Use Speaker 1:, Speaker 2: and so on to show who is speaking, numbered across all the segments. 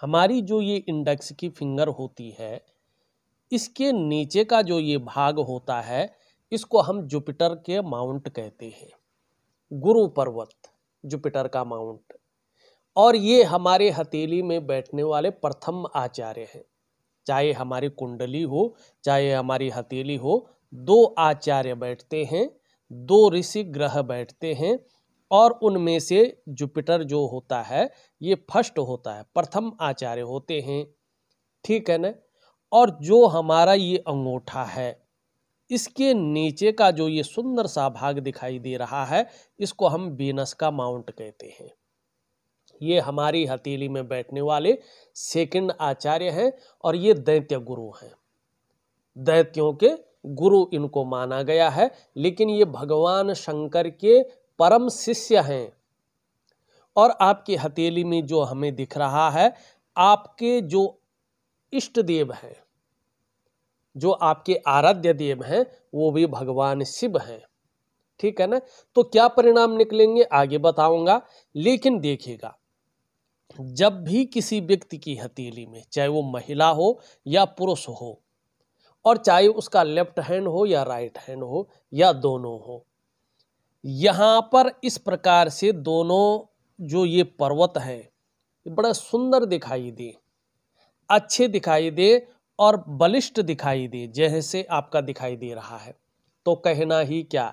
Speaker 1: हमारी जो ये इंडेक्स की फिंगर होती है इसके नीचे का जो ये भाग होता है इसको हम जुपिटर के माउंट कहते हैं गुरु पर्वत जुपिटर का माउंट और ये हमारे हथेली में बैठने वाले प्रथम आचार्य हैं चाहे हमारी कुंडली हो चाहे हमारी हथेली हो दो आचार्य बैठते हैं दो ऋषि ग्रह बैठते हैं और उनमें से जुपिटर जो होता है ये फर्स्ट होता है प्रथम आचार्य होते हैं ठीक है ना और जो हमारा ये अंगूठा है इसके नीचे का जो ये सुंदर सा भाग दिखाई दे रहा है इसको हम बीनस का माउंट कहते हैं ये हमारी हथेली में बैठने वाले सेकंड आचार्य हैं और ये दैत्य गुरु हैं दैत्यों के गुरु इनको माना गया है लेकिन ये भगवान शंकर के परम शिष्य हैं और आपकी हथेली में जो हमें दिख रहा है आपके जो इष्ट देव हैं जो आपके आराध्य देव हैं वो भी भगवान शिव हैं ठीक है ना तो क्या परिणाम निकलेंगे आगे बताऊंगा लेकिन देखिएगा जब भी किसी व्यक्ति की हथेली में चाहे वो महिला हो या पुरुष हो और चाहे उसका लेफ्ट हैंड हो या राइट हैंड हो या दोनों हो यहाँ पर इस प्रकार से दोनों जो ये पर्वत हैं ये बड़ा सुंदर दिखाई दे अच्छे दिखाई दे और बलिष्ठ दिखाई दे जैसे आपका दिखाई दे रहा है तो कहना ही क्या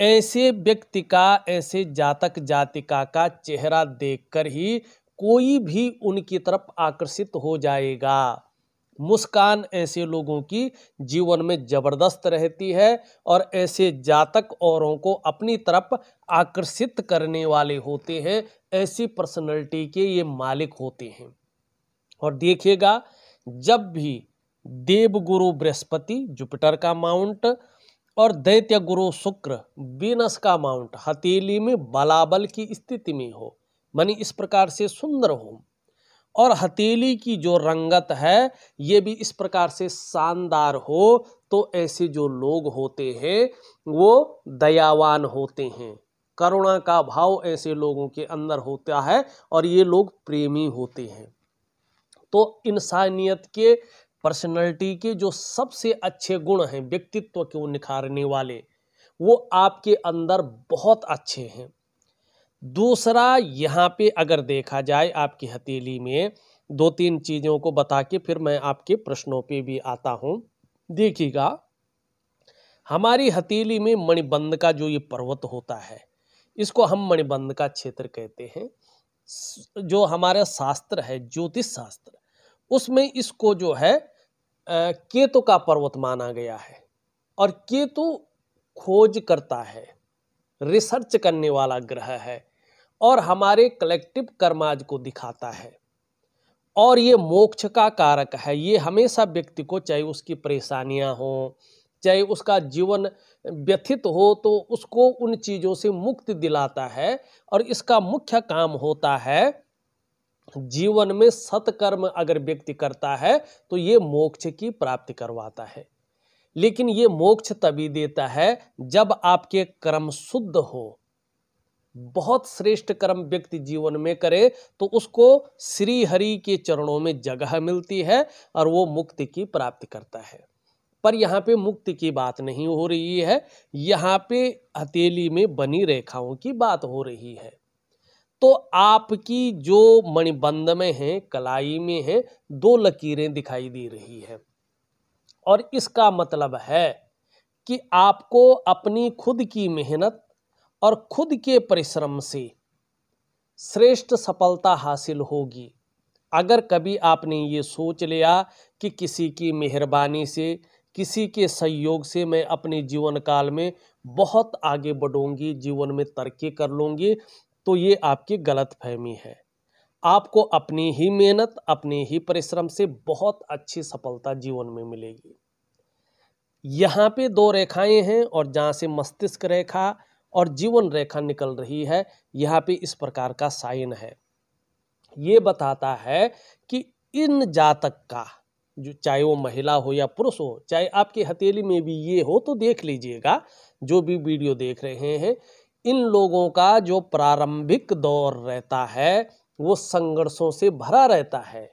Speaker 1: ऐसे व्यक्ति का ऐसे जातक जातिका का चेहरा देखकर ही कोई भी उनकी तरफ आकर्षित हो जाएगा मुस्कान ऐसे लोगों की जीवन में ज़बरदस्त रहती है और ऐसे जातक औरों को अपनी तरफ आकर्षित करने वाले होते हैं ऐसी पर्सनैलिटी के ये मालिक होते हैं और देखिएगा जब भी देवगुरु बृहस्पति जुपिटर का माउंट और दैत्य गुरु शुक्र बीनस का माउंट हथेली में बलाबल की स्थिति में हो मानी इस प्रकार से सुंदर हो और हथेली की जो रंगत है ये भी इस प्रकार से शानदार हो तो ऐसे जो लोग होते हैं वो दयावान होते हैं करुणा का भाव ऐसे लोगों के अंदर होता है और ये लोग प्रेमी होते हैं तो इंसानियत के पर्सनैलिटी के जो सबसे अच्छे गुण हैं व्यक्तित्व को निखारने वाले वो आपके अंदर बहुत अच्छे हैं दूसरा यहाँ पे अगर देखा जाए आपकी हथेली में दो तीन चीज़ों को बता के फिर मैं आपके प्रश्नों पे भी आता हूँ देखिएगा हमारी हथेली में मणिबंध का जो ये पर्वत होता है इसको हम मणिबंध का क्षेत्र कहते हैं जो हमारा शास्त्र है ज्योतिष शास्त्र उसमें इसको जो है केतु का पर्वत माना गया है और केतु खोज करता है रिसर्च करने वाला ग्रह है और हमारे कलेक्टिव कर्माज को दिखाता है और ये मोक्ष का कारक है ये हमेशा व्यक्ति को चाहे उसकी परेशानियां हो चाहे उसका जीवन व्यथित हो तो उसको उन चीज़ों से मुक्ति दिलाता है और इसका मुख्य काम होता है जीवन में सत्कर्म अगर व्यक्ति करता है तो ये मोक्ष की प्राप्ति करवाता है लेकिन ये मोक्ष तभी देता है जब आपके कर्म शुद्ध हो बहुत श्रेष्ठ कर्म व्यक्ति जीवन में करे तो उसको श्री हरि के चरणों में जगह मिलती है और वो मुक्ति की प्राप्ति करता है पर यहाँ पे मुक्ति की बात नहीं हो रही है यहाँ पे हथेली में बनी रेखाओं की बात हो रही है तो आपकी जो मणिबंध में है कलाई में है दो लकीरें दिखाई दे रही है और इसका मतलब है कि आपको अपनी खुद की मेहनत और खुद के परिश्रम से श्रेष्ठ सफलता हासिल होगी अगर कभी आपने ये सोच लिया कि किसी की मेहरबानी से किसी के सहयोग से मैं अपने जीवन काल में बहुत आगे बढ़ूंगी जीवन में तरक्की कर लूँगी तो ये आपकी गलत फहमी है आपको अपनी ही मेहनत अपने ही परिश्रम से बहुत अच्छी सफलता जीवन में मिलेगी यहाँ पे दो रेखाएं हैं और जहाँ से मस्तिष्क रेखा और जीवन रेखा निकल रही है यहाँ पे इस प्रकार का साइन है ये बताता है कि इन जातक का जो चाहे वो महिला हो या पुरुष हो चाहे आपकी हथेली में भी ये हो तो देख लीजिएगा जो भी वीडियो देख रहे हैं इन लोगों का जो प्रारंभिक दौर रहता है वो संघर्षों से भरा रहता है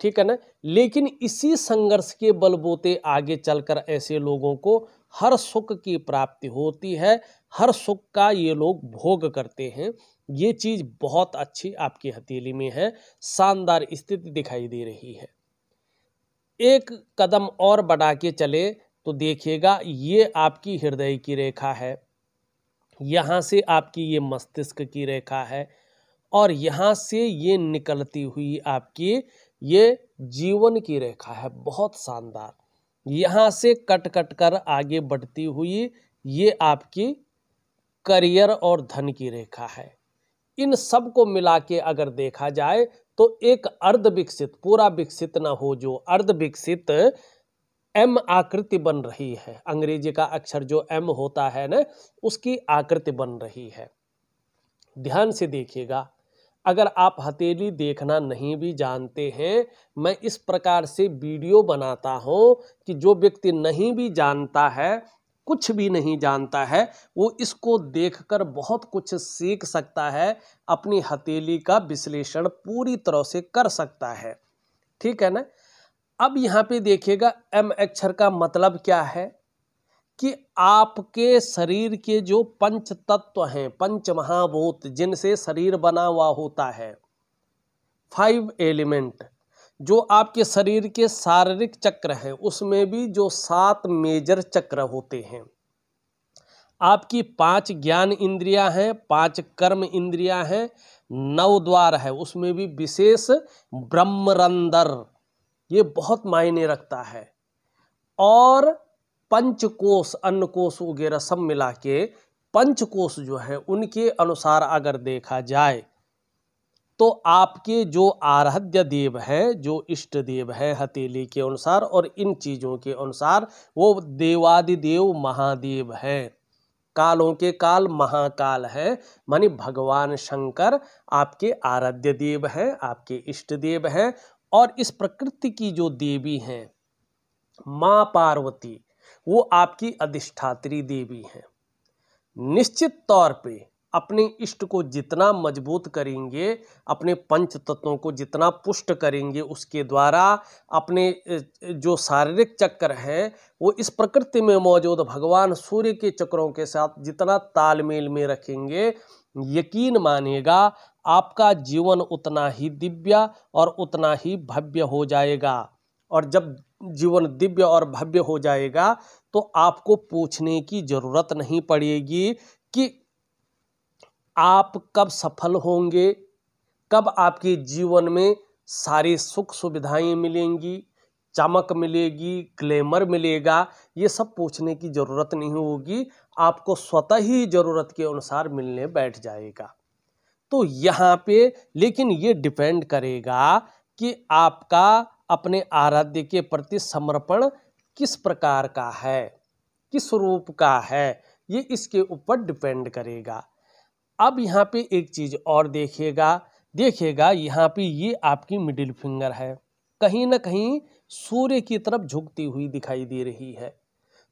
Speaker 1: ठीक है ना लेकिन इसी संघर्ष के बलबोते आगे चलकर ऐसे लोगों को हर सुख की प्राप्ति होती है हर सुख का ये लोग भोग करते हैं ये चीज़ बहुत अच्छी आपकी हथेली में है शानदार स्थिति दिखाई दे रही है एक कदम और बढ़ा के चले तो देखिएगा ये आपकी हृदय की रेखा है यहाँ से आपकी ये मस्तिष्क की रेखा है और यहाँ से ये निकलती हुई आपकी ये जीवन की रेखा है बहुत शानदार यहाँ से कट कट कर आगे बढ़ती हुई ये आपकी करियर और धन की रेखा है इन सब को मिला के अगर देखा जाए तो एक अर्ध विकसित पूरा विकसित ना हो जो अर्ध विकसित एम आकृति बन रही है अंग्रेजी का अक्षर जो एम होता है ना उसकी आकृति बन रही है ध्यान से देखिएगा अगर आप हथेली देखना नहीं भी जानते हैं मैं इस प्रकार से वीडियो बनाता हूं कि जो व्यक्ति नहीं भी जानता है कुछ भी नहीं जानता है वो इसको देखकर बहुत कुछ सीख सकता है अपनी हथेली का विश्लेषण पूरी तरह से कर सकता है ठीक है ना अब यहाँ पे देखिएगा एम अक्षर का मतलब क्या है कि आपके शरीर के जो पंच तत्व हैं पंच महाभूत जिनसे शरीर बना हुआ होता है फाइव एलिमेंट जो आपके शरीर के शारीरिक चक्र हैं उसमें भी जो सात मेजर चक्र होते हैं आपकी पांच ज्ञान इंद्रियां हैं पांच कर्म इंद्रियां हैं नव द्वार है उसमें भी विशेष ब्रह्मरंदर ये बहुत मायने रखता है और पंचकोश कोश वगैरह सब मिला के पंचकोश जो है उनके अनुसार अगर देखा जाए तो आपके जो आराध्य देव हैं जो इष्ट देव हैं हथेली के अनुसार और इन चीज़ों के अनुसार वो देवादिदेव महादेव हैं कालों के काल महाकाल है मानी भगवान शंकर आपके आराध्य देव हैं आपके इष्ट देव हैं और इस प्रकृति की जो देवी हैं माँ पार्वती वो आपकी अधिष्ठात्री देवी हैं निश्चित तौर पे अपने इष्ट को जितना मजबूत करेंगे अपने पंच तत्वों को जितना पुष्ट करेंगे उसके द्वारा अपने जो शारीरिक चक्र हैं वो इस प्रकृति में मौजूद भगवान सूर्य के चक्रों के साथ जितना तालमेल में रखेंगे यकीन मानेगा आपका जीवन उतना ही दिव्य और उतना ही भव्य हो जाएगा और जब जीवन दिव्य और भव्य हो जाएगा तो आपको पूछने की ज़रूरत नहीं पड़ेगी कि आप कब सफल होंगे कब आपके जीवन में सारी सुख सुविधाएं मिलेंगी चमक मिलेगी ग्लैमर मिलेगा ये सब पूछने की ज़रूरत नहीं होगी आपको स्वतः ही ज़रूरत के अनुसार मिलने बैठ जाएगा तो यहाँ पे लेकिन ये डिपेंड करेगा कि आपका अपने आराध्य के प्रति समर्पण किस प्रकार का है किस रूप का है ये इसके ऊपर डिपेंड करेगा अब यहाँ पे एक चीज़ और देखिएगा देखिएगा यहाँ पे ये आपकी मिडिल फिंगर है कहीं ना कहीं सूर्य की तरफ झुकती हुई दिखाई दे रही है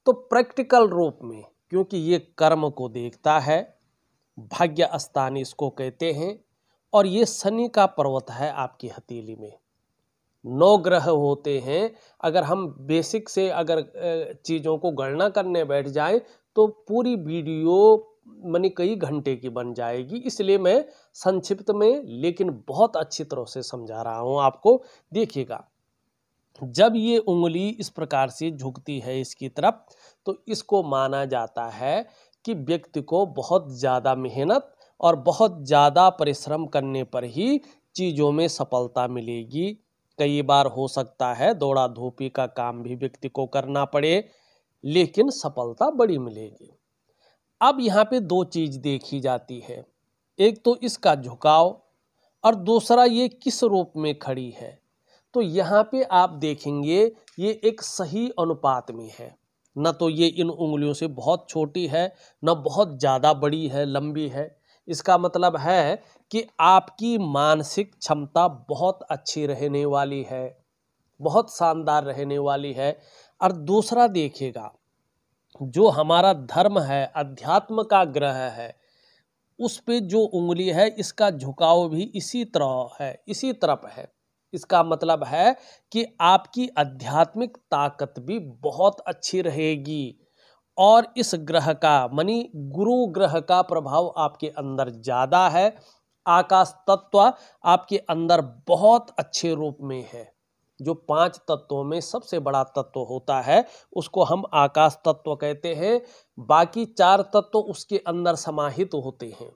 Speaker 1: तो प्रैक्टिकल रूप में क्योंकि ये कर्म को देखता है भाग्य स्थान इसको कहते हैं और ये शनि का पर्वत है आपकी हथेली में नौ ग्रह होते हैं अगर हम बेसिक से अगर चीज़ों को गणना करने बैठ जाएं तो पूरी वीडियो मैंने कई घंटे की बन जाएगी इसलिए मैं संक्षिप्त में लेकिन बहुत अच्छी तरह से समझा रहा हूँ आपको देखिएगा जब ये उंगली इस प्रकार से झुकती है इसकी तरफ तो इसको माना जाता है कि व्यक्ति को बहुत ज़्यादा मेहनत और बहुत ज़्यादा परिश्रम करने पर ही चीज़ों में सफलता मिलेगी कई बार हो सकता है दौड़ा धूपी का काम भी व्यक्ति को करना पड़े लेकिन सफलता बड़ी मिलेगी अब यहाँ पे दो चीज़ देखी जाती है एक तो इसका झुकाव और दूसरा ये किस रूप में खड़ी है तो यहाँ पे आप देखेंगे ये एक सही अनुपात में है न तो ये इन उंगलियों से बहुत छोटी है न बहुत ज़्यादा बड़ी है लंबी है इसका मतलब है कि आपकी मानसिक क्षमता बहुत अच्छी रहने वाली है बहुत शानदार रहने वाली है और दूसरा देखिएगा जो हमारा धर्म है अध्यात्म का ग्रह है उस पे जो उंगली है इसका झुकाव भी इसी तरह है इसी तरफ है इसका मतलब है कि आपकी आध्यात्मिक ताकत भी बहुत अच्छी रहेगी और इस ग्रह का मनी गुरु ग्रह का प्रभाव आपके अंदर ज़्यादा है आकाश तत्व आपके अंदर बहुत अच्छे रूप में है जो पांच तत्वों में सबसे बड़ा तत्व होता है उसको हम आकाश तत्व कहते हैं बाकी चार तत्व उसके अंदर समाहित होते हैं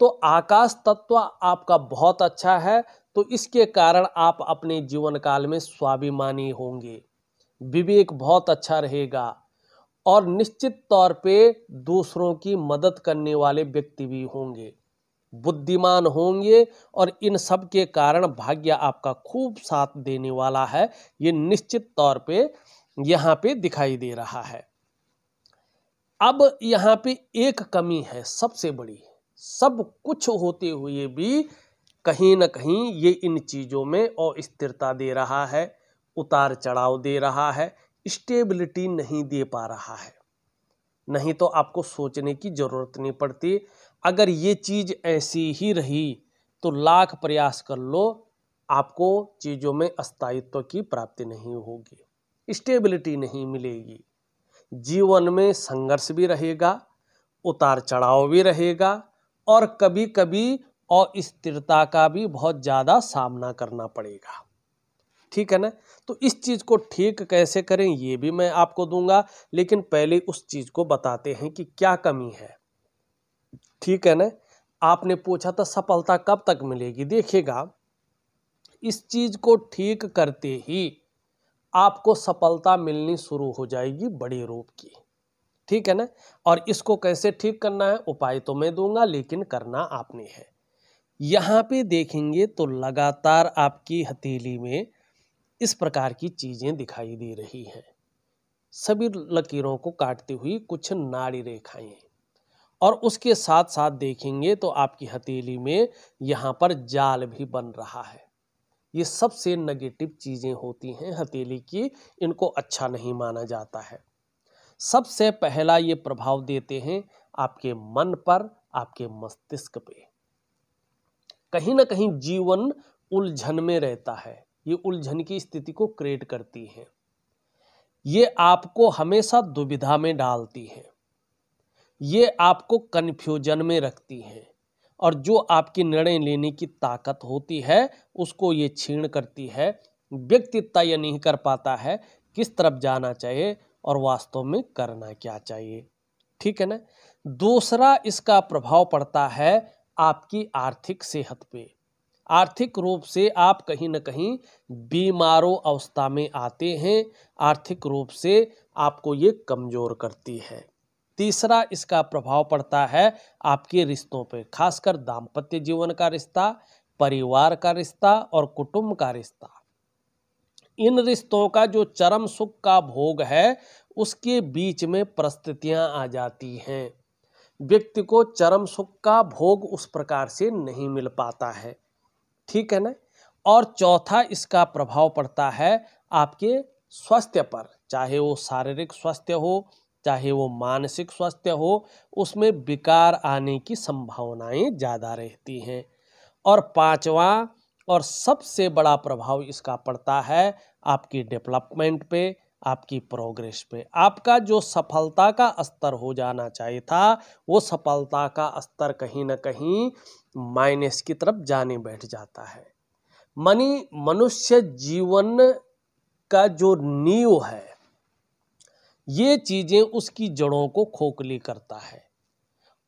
Speaker 1: तो आकाश तत्व आपका बहुत अच्छा है तो इसके कारण आप अपने जीवन काल में स्वाभिमानी होंगे विवेक बहुत अच्छा रहेगा और निश्चित तौर पे दूसरों की मदद करने वाले व्यक्ति भी होंगे बुद्धिमान होंगे और इन सब के कारण भाग्य आपका खूब साथ देने वाला है ये निश्चित तौर पे यहाँ पे दिखाई दे रहा है अब यहाँ पे एक कमी है सबसे बड़ी सब कुछ होते हुए भी कहीं ना कहीं ये इन चीज़ों में अस्थिरता दे रहा है उतार चढ़ाव दे रहा है स्टेबिलिटी नहीं दे पा रहा है नहीं तो आपको सोचने की ज़रूरत नहीं पड़ती अगर ये चीज़ ऐसी ही रही तो लाख प्रयास कर लो आपको चीज़ों में अस्थायित्व की प्राप्ति नहीं होगी स्टेबिलिटी नहीं मिलेगी जीवन में संघर्ष भी रहेगा उतार चढ़ाव भी रहेगा और कभी कभी अस्थिरता का भी बहुत ज़्यादा सामना करना पड़ेगा ठीक है ना तो इस चीज़ को ठीक कैसे करें ये भी मैं आपको दूंगा लेकिन पहले उस चीज़ को बताते हैं कि क्या कमी है ठीक है ना आपने पूछा था सफलता कब तक मिलेगी देखिएगा इस चीज़ को ठीक करते ही आपको सफलता मिलनी शुरू हो जाएगी बड़े रूप की ठीक है ना और इसको कैसे ठीक करना है उपाय तो मैं दूंगा लेकिन करना आपने है यहाँ पे देखेंगे तो लगातार आपकी हथेली में इस प्रकार की चीज़ें दिखाई दे रही हैं सभी लकीरों को काटती हुई कुछ नाड़ी रेखाएं और उसके साथ साथ देखेंगे तो आपकी हथेली में यहाँ पर जाल भी बन रहा है ये सबसे नेगेटिव चीज़ें होती हैं हथेली की इनको अच्छा नहीं माना जाता है सबसे पहला ये प्रभाव देते हैं आपके मन पर आपके मस्तिष्क पे कहीं ना कहीं जीवन उलझन में रहता है ये उलझन की स्थिति को क्रिएट करती है ये आपको हमेशा दुविधा में डालती है ये आपको कन्फ्यूजन में रखती हैं और जो आपकी निर्णय लेने की ताकत होती है उसको ये छीण करती है व्यक्ति तय नहीं कर पाता है किस तरफ जाना चाहिए और वास्तव में करना क्या चाहिए ठीक है ना दूसरा इसका प्रभाव पड़ता है आपकी आर्थिक सेहत पे आर्थिक रूप से आप कहीं ना कहीं बीमारों अवस्था में आते हैं आर्थिक रूप से आपको ये कमज़ोर करती है तीसरा इसका प्रभाव पड़ता है आपके रिश्तों पर खासकर दाम्पत्य जीवन का रिश्ता परिवार का रिश्ता और कुटुंब का रिश्ता इन रिश्तों का जो चरम सुख का भोग है उसके बीच में परिस्थितियां आ जाती हैं व्यक्ति को चरम सुख का भोग उस प्रकार से नहीं मिल पाता है ठीक है ना और चौथा इसका प्रभाव पड़ता है आपके स्वास्थ्य पर चाहे वो शारीरिक स्वास्थ्य हो चाहे वो मानसिक स्वास्थ्य हो उसमें विकार आने की संभावनाएं ज़्यादा रहती हैं और पांचवा और सबसे बड़ा प्रभाव इसका पड़ता है आपकी डेवलपमेंट पे आपकी प्रोग्रेस पे आपका जो सफलता का स्तर हो जाना चाहिए था वो सफलता का स्तर कहीं ना कहीं माइनस की तरफ जाने बैठ जाता है मनी मनुष्य जीवन का जो नींव है ये चीज़ें उसकी जड़ों को खोखली करता है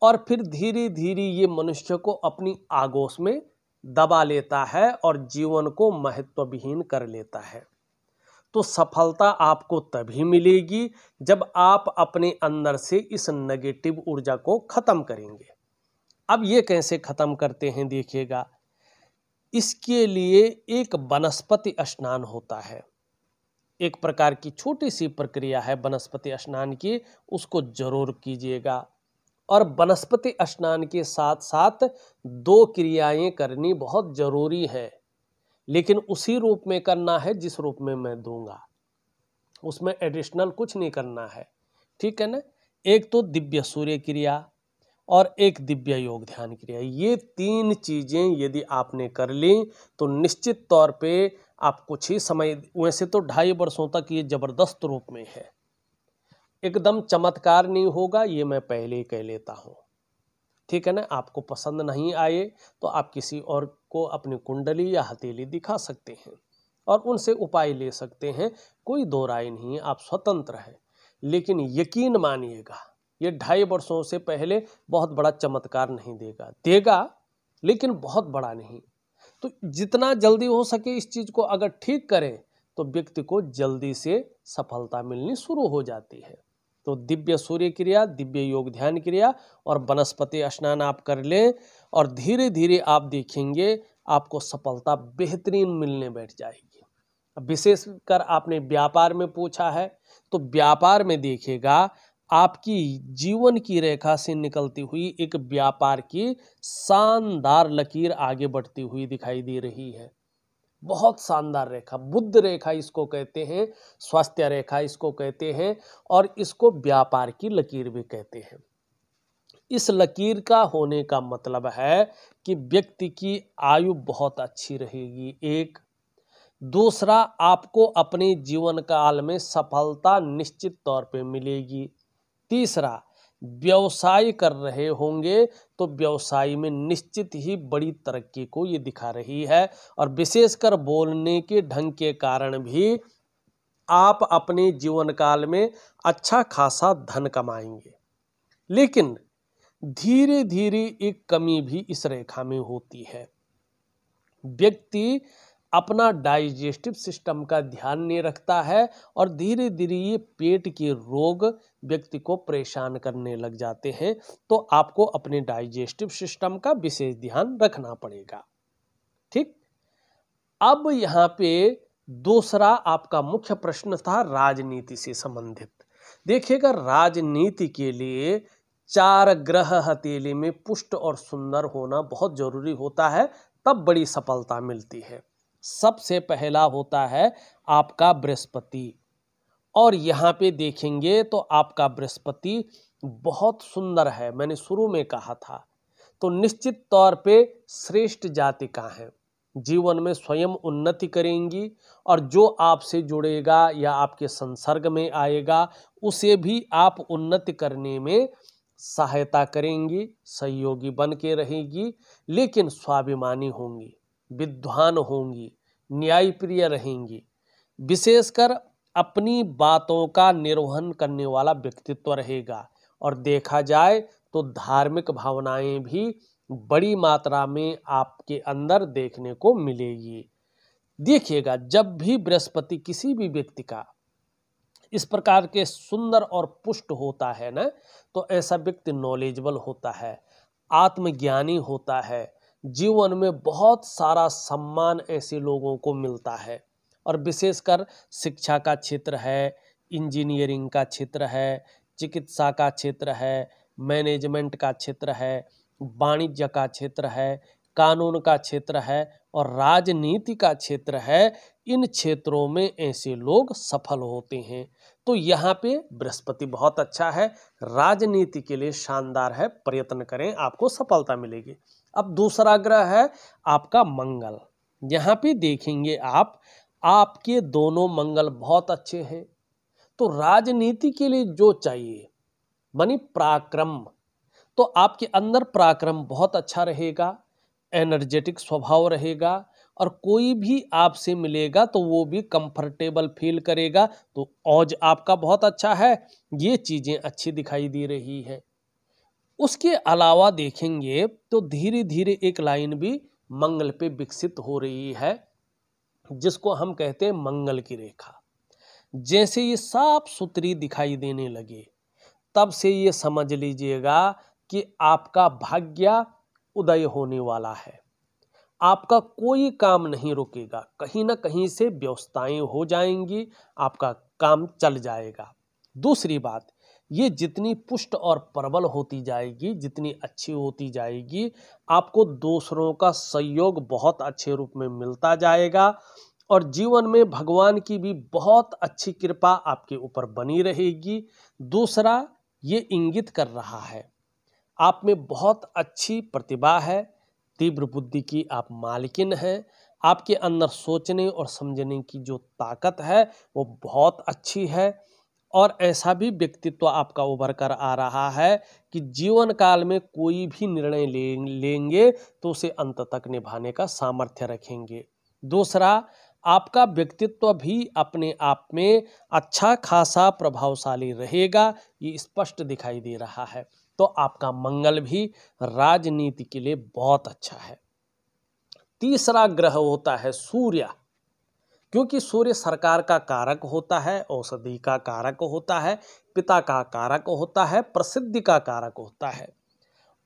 Speaker 1: और फिर धीरे धीरे ये मनुष्य को अपनी आगोश में दबा लेता है और जीवन को महत्वविहीन कर लेता है तो सफलता आपको तभी मिलेगी जब आप अपने अंदर से इस नेगेटिव ऊर्जा को ख़त्म करेंगे अब ये कैसे ख़त्म करते हैं देखिएगा इसके लिए एक वनस्पति स्नान होता है एक प्रकार की छोटी सी प्रक्रिया है वनस्पति स्नान की उसको जरूर कीजिएगा और वनस्पति स्नान के साथ साथ दो क्रियाएं करनी बहुत ज़रूरी है लेकिन उसी रूप में करना है जिस रूप में मैं दूंगा उसमें एडिशनल कुछ नहीं करना है ठीक है ना एक तो दिव्य सूर्य क्रिया और एक दिव्य योग ध्यान क्रिया ये तीन चीज़ें यदि आपने कर ली तो निश्चित तौर पे आप कुछ ही समय वैसे तो ढाई वर्षों तक ये ज़बरदस्त रूप में है एकदम चमत्कार नहीं होगा ये मैं पहले ही कह लेता हूँ ठीक है ना आपको पसंद नहीं आए तो आप किसी और को अपनी कुंडली या हथेली दिखा सकते हैं और उनसे उपाय ले सकते हैं कोई दो राय नहीं आप स्वतंत्र हैं लेकिन यकीन मानिएगा ये ढाई वर्षों से पहले बहुत बड़ा चमत्कार नहीं देगा देगा लेकिन बहुत बड़ा नहीं तो जितना जल्दी हो सके इस चीज़ को अगर ठीक करें तो व्यक्ति को जल्दी से सफलता मिलनी शुरू हो जाती है तो दिव्य सूर्य क्रिया दिव्य योग ध्यान क्रिया और वनस्पति स्नान आप कर लें और धीरे धीरे आप देखेंगे आपको सफलता बेहतरीन मिलने बैठ जाएगी विशेषकर आपने व्यापार में पूछा है तो व्यापार में देखेगा आपकी जीवन की रेखा से निकलती हुई एक व्यापार की शानदार लकीर आगे बढ़ती हुई दिखाई दे रही है बहुत शानदार रेखा बुद्ध रेखा इसको कहते हैं स्वास्थ्य रेखा इसको कहते हैं और इसको व्यापार की लकीर भी कहते हैं इस लकीर का होने का मतलब है कि व्यक्ति की आयु बहुत अच्छी रहेगी एक दूसरा आपको अपने जीवन काल में सफलता निश्चित तौर पे मिलेगी तीसरा व्यवसाय कर रहे होंगे तो व्यवसाय में निश्चित ही बड़ी तरक्की को ये दिखा रही है और विशेषकर बोलने के ढंग के कारण भी आप अपने जीवन काल में अच्छा खासा धन कमाएंगे लेकिन धीरे धीरे एक कमी भी इस रेखा में होती है व्यक्ति अपना डाइजेस्टिव सिस्टम का ध्यान नहीं रखता है और धीरे धीरे ये पेट के रोग व्यक्ति को परेशान करने लग जाते हैं तो आपको अपने डाइजेस्टिव सिस्टम का विशेष ध्यान रखना पड़ेगा ठीक अब यहाँ पे दूसरा आपका मुख्य प्रश्न था राजनीति से संबंधित देखिएगा राजनीति के लिए चार ग्रह हथेली में पुष्ट और सुंदर होना बहुत जरूरी होता है तब बड़ी सफलता मिलती है सबसे पहला होता है आपका बृहस्पति और यहाँ पे देखेंगे तो आपका बृहस्पति बहुत सुंदर है मैंने शुरू में कहा था तो निश्चित तौर पे श्रेष्ठ जाति का है जीवन में स्वयं उन्नति करेंगी और जो आपसे जुड़ेगा या आपके संसर्ग में आएगा उसे भी आप उन्नति करने में सहायता करेंगी सहयोगी बन के रहेगी लेकिन स्वाभिमानी होंगी विद्वान होंगी न्यायप्रिय रहेंगे विशेषकर अपनी बातों का निर्वहन करने वाला व्यक्तित्व रहेगा और देखा जाए तो धार्मिक भावनाएं भी बड़ी मात्रा में आपके अंदर देखने को मिलेगी देखिएगा जब भी बृहस्पति किसी भी व्यक्ति का इस प्रकार के सुंदर और पुष्ट होता है ना तो ऐसा व्यक्ति नॉलेजेबल होता है आत्मज्ञानी होता है जीवन में बहुत सारा सम्मान ऐसे लोगों को मिलता है और विशेषकर शिक्षा का क्षेत्र है इंजीनियरिंग का क्षेत्र है चिकित्सा का क्षेत्र है मैनेजमेंट का क्षेत्र है वाणिज्य का क्षेत्र है कानून का क्षेत्र है और राजनीति का क्षेत्र है इन क्षेत्रों में ऐसे लोग सफल होते हैं तो यहाँ पे बृहस्पति बहुत अच्छा है राजनीति के लिए शानदार है प्रयत्न करें आपको सफलता मिलेगी अब दूसरा ग्रह है आपका मंगल यहाँ पे देखेंगे आप आपके दोनों मंगल बहुत अच्छे हैं तो राजनीति के लिए जो चाहिए मनी पराक्रम तो आपके अंदर पराक्रम बहुत अच्छा रहेगा एनर्जेटिक स्वभाव रहेगा और कोई भी आपसे मिलेगा तो वो भी कंफर्टेबल फील करेगा तो औज आपका बहुत अच्छा है ये चीज़ें अच्छी दिखाई दे रही है उसके अलावा देखेंगे तो धीरे धीरे एक लाइन भी मंगल पे विकसित हो रही है जिसको हम कहते हैं मंगल की रेखा जैसे ये साफ सुथरी दिखाई देने लगे तब से ये समझ लीजिएगा कि आपका भाग्य उदय होने वाला है आपका कोई काम नहीं रुकेगा कहीं ना कहीं से व्यवस्थाएं हो जाएंगी आपका काम चल जाएगा दूसरी बात ये जितनी पुष्ट और प्रबल होती जाएगी जितनी अच्छी होती जाएगी आपको दूसरों का सहयोग बहुत अच्छे रूप में मिलता जाएगा और जीवन में भगवान की भी बहुत अच्छी कृपा आपके ऊपर बनी रहेगी दूसरा ये इंगित कर रहा है आप में बहुत अच्छी प्रतिभा है तीव्र बुद्धि की आप मालकिन हैं आपके अंदर सोचने और समझने की जो ताकत है वो बहुत अच्छी है और ऐसा भी व्यक्तित्व आपका उभर कर आ रहा है कि जीवन काल में कोई भी निर्णय ले लेंगे तो उसे अंत तक निभाने का सामर्थ्य रखेंगे दूसरा आपका व्यक्तित्व भी अपने आप में अच्छा खासा प्रभावशाली रहेगा ये स्पष्ट दिखाई दे रहा है तो आपका मंगल भी राजनीति के लिए बहुत अच्छा है तीसरा ग्रह होता है सूर्य क्योंकि सूर्य सरकार का कारक होता है औषधि का कारक होता है पिता का कारक होता है प्रसिद्धि का कारक होता है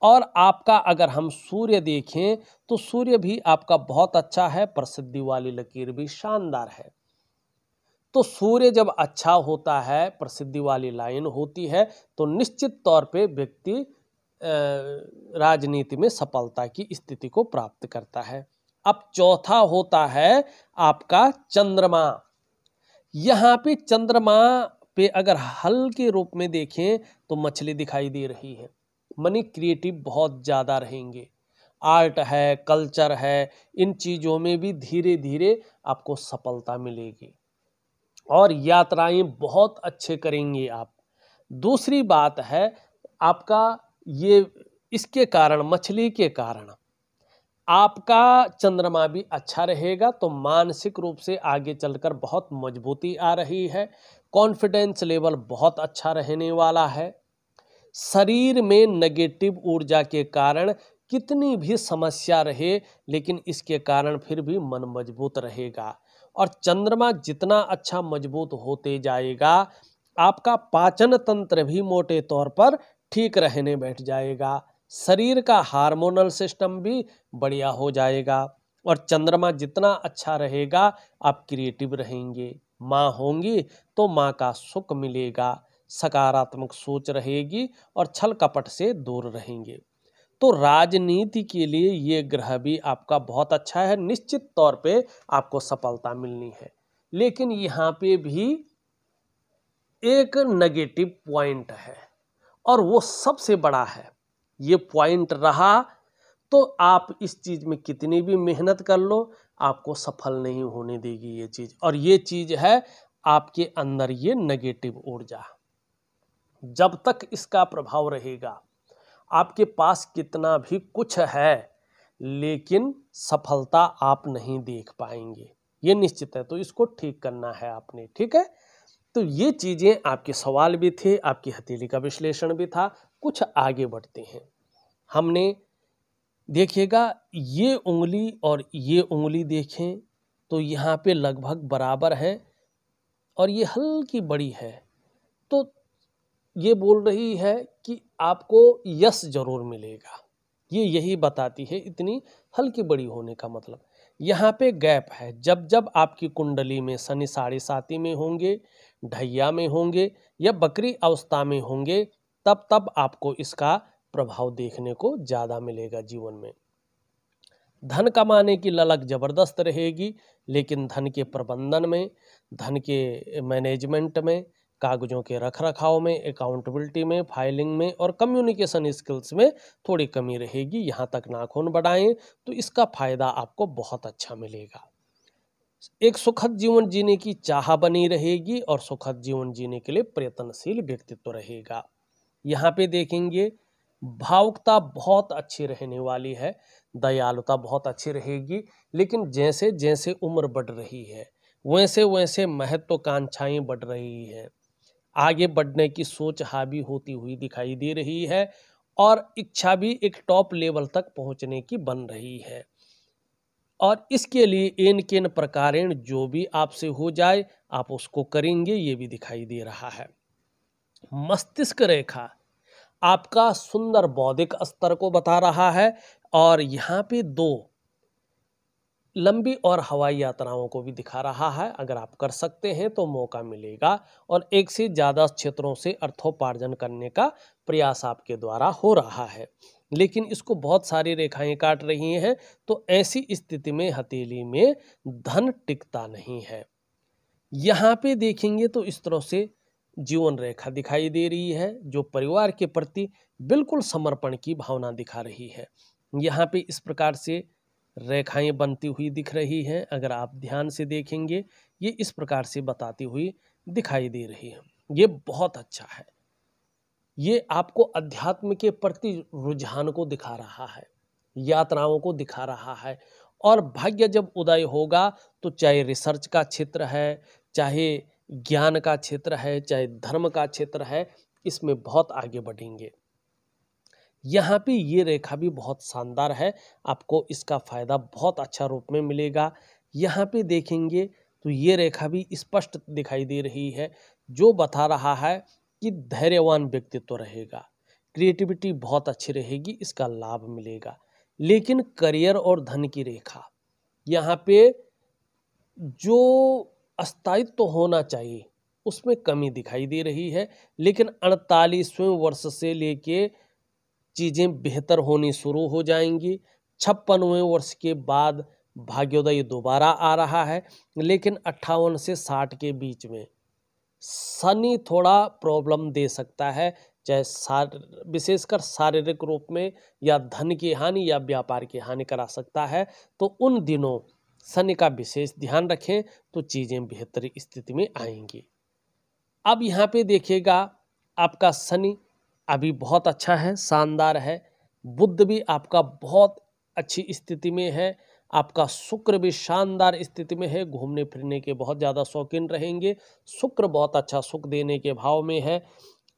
Speaker 1: और आपका अगर हम सूर्य देखें तो सूर्य भी आपका बहुत अच्छा है प्रसिद्धि वाली लकीर भी शानदार है तो सूर्य जब अच्छा होता है प्रसिद्धि वाली लाइन होती है तो निश्चित तौर पे व्यक्ति राजनीति में सफलता की स्थिति को प्राप्त करता है अब चौथा होता है आपका चंद्रमा यहाँ पे चंद्रमा पे अगर हल के रूप में देखें तो मछली दिखाई दे रही है मनी क्रिएटिव बहुत ज़्यादा रहेंगे आर्ट है कल्चर है इन चीज़ों में भी धीरे धीरे आपको सफलता मिलेगी और यात्राएं बहुत अच्छे करेंगे आप दूसरी बात है आपका ये इसके कारण मछली के कारण आपका चंद्रमा भी अच्छा रहेगा तो मानसिक रूप से आगे चलकर बहुत मजबूती आ रही है कॉन्फिडेंस लेवल बहुत अच्छा रहने वाला है शरीर में नेगेटिव ऊर्जा के कारण कितनी भी समस्या रहे लेकिन इसके कारण फिर भी मन मजबूत रहेगा और चंद्रमा जितना अच्छा मजबूत होते जाएगा आपका पाचन तंत्र भी मोटे तौर पर ठीक रहने बैठ जाएगा शरीर का हार्मोनल सिस्टम भी बढ़िया हो जाएगा और चंद्रमा जितना अच्छा रहेगा आप क्रिएटिव रहेंगे माँ होंगी तो माँ का सुख मिलेगा सकारात्मक सोच रहेगी और छल कपट से दूर रहेंगे तो राजनीति के लिए ये ग्रह भी आपका बहुत अच्छा है निश्चित तौर पे आपको सफलता मिलनी है लेकिन यहाँ पे भी एक नेगेटिव पॉइंट है और वो सबसे बड़ा है ये पॉइंट रहा तो आप इस चीज़ में कितनी भी मेहनत कर लो आपको सफल नहीं होने देगी ये चीज़ और ये चीज़ है आपके अंदर ये नेगेटिव ऊर्जा जब तक इसका प्रभाव रहेगा आपके पास कितना भी कुछ है लेकिन सफलता आप नहीं देख पाएंगे ये निश्चित है तो इसको ठीक करना है आपने ठीक है तो ये चीज़ें आपके सवाल भी थे आपकी हथेली का विश्लेषण भी था कुछ आगे बढ़ते हैं हमने देखिएगा ये उंगली और ये उंगली देखें तो यहाँ पे लगभग बराबर है और ये हल्की बड़ी है तो ये बोल रही है कि आपको यस जरूर मिलेगा ये यही बताती है इतनी हल्की बड़ी होने का मतलब यहाँ पे गैप है जब जब आपकी कुंडली में शनि साढ़े साती में होंगे ढैया में होंगे या बकरी अवस्था में होंगे तब तब आपको इसका प्रभाव देखने को ज़्यादा मिलेगा जीवन में धन कमाने की ललक ज़बरदस्त रहेगी लेकिन धन के प्रबंधन में धन के मैनेजमेंट में कागजों के रख रखाव में अकाउंटेबिलिटी में फाइलिंग में और कम्युनिकेशन स्किल्स में थोड़ी कमी रहेगी यहाँ तक नाखून बढ़ाएं तो इसका फायदा आपको बहुत अच्छा मिलेगा एक सुखद जीवन जीने की चाह बनी रहेगी और सुखद जीवन जीने के लिए प्रयत्नशील व्यक्तित्व रहेगा यहाँ पे देखेंगे भावुकता बहुत अच्छी रहने वाली है दयालुता बहुत अच्छी रहेगी लेकिन जैसे जैसे उम्र बढ़ रही है वैसे वैसे महत्वाकांक्षाएं बढ़ रही हैं आगे बढ़ने की सोच हावी होती हुई दिखाई दे रही है और इच्छा भी एक टॉप लेवल तक पहुंचने की बन रही है और इसके लिए एन केन प्रकारेण जो भी आपसे हो जाए आप उसको करेंगे ये भी दिखाई दे रहा है मस्तिष्क रेखा आपका सुंदर बौद्धिक स्तर को बता रहा है और यहाँ पे दो लंबी और हवाई यात्राओं को भी दिखा रहा है अगर आप कर सकते हैं तो मौका मिलेगा और एक से ज़्यादा क्षेत्रों से अर्थोपार्जन करने का प्रयास आपके द्वारा हो रहा है लेकिन इसको बहुत सारी रेखाएं काट रही हैं तो ऐसी स्थिति में हथेली में धन टिकता नहीं है यहाँ पे देखेंगे तो इस तरह से जीवन रेखा दिखाई दे रही है जो परिवार के प्रति बिल्कुल समर्पण की भावना दिखा रही है यहाँ पे इस प्रकार से रेखाएं बनती हुई दिख रही हैं अगर आप ध्यान से देखेंगे ये इस प्रकार से बताती हुई दिखाई दे रही है ये बहुत अच्छा है ये आपको अध्यात्म के प्रति रुझान को दिखा रहा है यात्राओं को दिखा रहा है और भाग्य जब उदय होगा तो चाहे रिसर्च का क्षेत्र है चाहे ज्ञान का क्षेत्र है चाहे धर्म का क्षेत्र है इसमें बहुत आगे बढ़ेंगे यहाँ पे ये रेखा भी बहुत शानदार है आपको इसका फायदा बहुत अच्छा रूप में मिलेगा यहाँ पे देखेंगे तो ये रेखा भी स्पष्ट दिखाई दे रही है जो बता रहा है कि धैर्यवान व्यक्तित्व तो रहेगा क्रिएटिविटी बहुत अच्छी रहेगी इसका लाभ मिलेगा लेकिन करियर और धन की रेखा यहाँ पे जो अस्थायित्व तो होना चाहिए उसमें कमी दिखाई दे रही है लेकिन अड़तालीसवें वर्ष से लेके चीज़ें बेहतर होनी शुरू हो जाएंगी छप्पनवें वर्ष के बाद भाग्योदय दोबारा आ रहा है लेकिन अट्ठावन से साठ के बीच में शनि थोड़ा प्रॉब्लम दे सकता है चाहे सार विशेषकर शारीरिक रूप में या धन की हानि या व्यापार की हानि करा सकता है तो उन दिनों शनि का विशेष ध्यान रखें तो चीज़ें बेहतर स्थिति में आएंगी अब यहाँ पे देखिएगा आपका शनि अभी बहुत अच्छा है शानदार है बुद्ध भी आपका बहुत अच्छी स्थिति में है आपका शुक्र भी शानदार स्थिति में है घूमने फिरने के बहुत ज़्यादा शौकीन रहेंगे शुक्र बहुत अच्छा सुख देने के भाव में है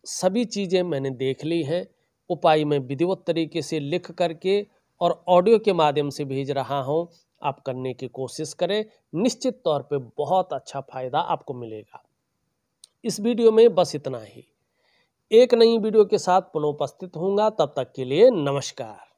Speaker 1: सभी चीज़ें मैंने देख ली हैं उपाय मैं विधिवत तरीके से लिख करके और ऑडियो के माध्यम से भेज रहा हूँ आप करने की कोशिश करें निश्चित तौर पे बहुत अच्छा फायदा आपको मिलेगा इस वीडियो में बस इतना ही एक नई वीडियो के साथ पुनः उपस्थित होऊंगा तब तक के लिए नमस्कार